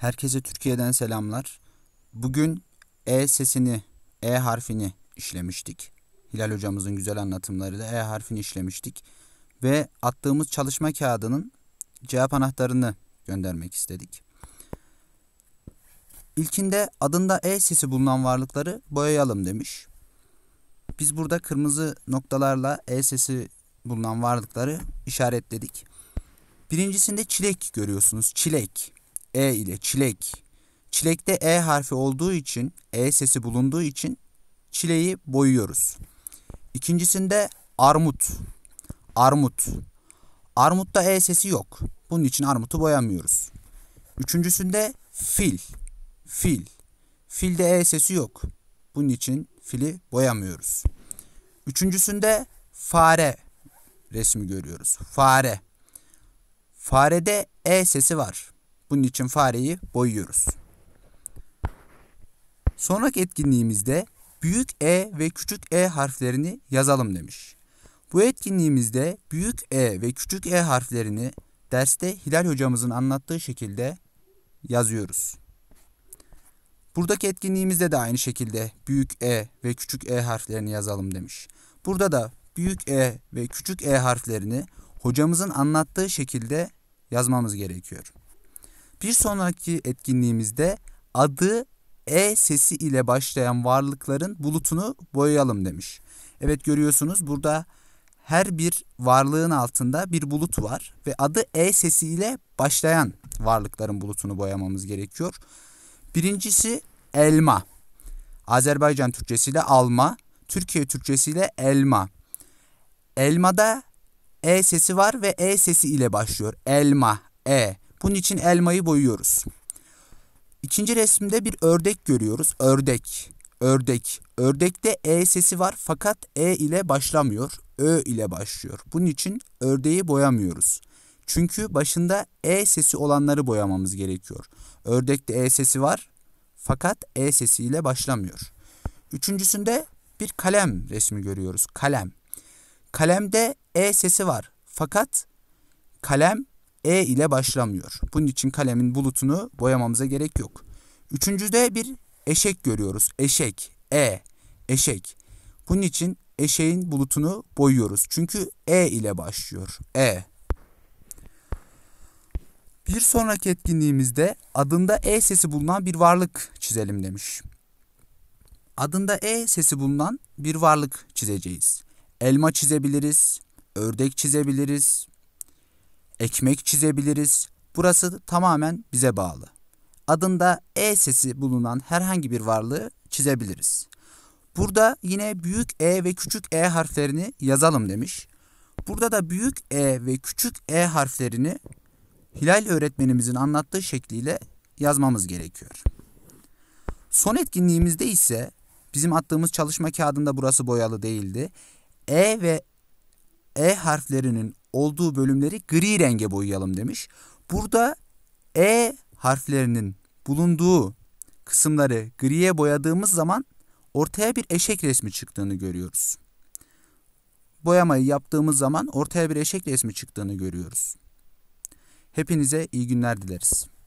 Herkese Türkiye'den selamlar. Bugün E sesini, E harfini işlemiştik. Hilal hocamızın güzel anlatımlarıyla E harfini işlemiştik. Ve attığımız çalışma kağıdının cevap anahtarını göndermek istedik. İlkinde adında E sesi bulunan varlıkları boyayalım demiş. Biz burada kırmızı noktalarla E sesi bulunan varlıkları işaretledik. Birincisinde çilek görüyorsunuz. Çilek. E ile çilek. Çilekte E harfi olduğu için, E sesi bulunduğu için çileği boyuyoruz. İkincisinde armut. Armut. Armutta E sesi yok. Bunun için armutu boyamıyoruz. Üçüncüsünde fil. Fil. Filde E sesi yok. Bunun için fili boyamıyoruz. Üçüncüsünde fare resmi görüyoruz. Fare. Farede E sesi var. Bunun için fareyi boyuyoruz. Sonraki etkinliğimizde büyük E ve küçük E harflerini yazalım demiş. Bu etkinliğimizde büyük E ve küçük E harflerini derste Hilal hocamızın anlattığı şekilde yazıyoruz. Buradaki etkinliğimizde de aynı şekilde büyük E ve küçük E harflerini yazalım demiş. Burada da büyük E ve küçük E harflerini hocamızın anlattığı şekilde yazmamız gerekiyor. Bir sonraki etkinliğimizde adı E sesi ile başlayan varlıkların bulutunu boyayalım demiş. Evet görüyorsunuz burada her bir varlığın altında bir bulut var ve adı E sesi ile başlayan varlıkların bulutunu boyamamız gerekiyor. Birincisi elma. Azerbaycan Türkçesiyle alma, Türkiye Türkçesiyle elma. Elmada e sesi var ve e sesi ile başlıyor. Elma, e. Bunun için elmayı boyuyoruz. İkinci resimde bir ördek görüyoruz. Ördek, ördek. Ördekte e sesi var fakat e ile başlamıyor. Ö ile başlıyor. Bunun için ördeği boyamıyoruz. Çünkü başında e sesi olanları boyamamız gerekiyor. Ördekte e sesi var fakat e sesiyle başlamıyor. Üçüncüsünde bir kalem resmi görüyoruz. Kalem. Kalemde e sesi var fakat kalem e ile başlamıyor. Bunun için kalemin bulutunu boyamamıza gerek yok. Üçüncüde bir eşek görüyoruz. Eşek, E, eşek. Bunun için eşeğin bulutunu boyuyoruz. Çünkü E ile başlıyor. E. Bir sonraki etkinliğimizde adında E sesi bulunan bir varlık çizelim demiş. Adında E sesi bulunan bir varlık çizeceğiz. Elma çizebiliriz, ördek çizebiliriz, ekmek çizebiliriz. Burası tamamen bize bağlı. Adında E sesi bulunan herhangi bir varlığı çizebiliriz. Burada yine büyük E ve küçük E harflerini yazalım demiş. Burada da büyük E ve küçük E harflerini Hilal öğretmenimizin anlattığı şekliyle yazmamız gerekiyor. Son etkinliğimizde ise bizim attığımız çalışma kağıdında burası boyalı değildi. E ve E harflerinin olduğu bölümleri gri renge boyayalım demiş. Burada E harflerinin bulunduğu kısımları griye boyadığımız zaman ortaya bir eşek resmi çıktığını görüyoruz. Boyamayı yaptığımız zaman ortaya bir eşek resmi çıktığını görüyoruz. Hepinize iyi günler dileriz.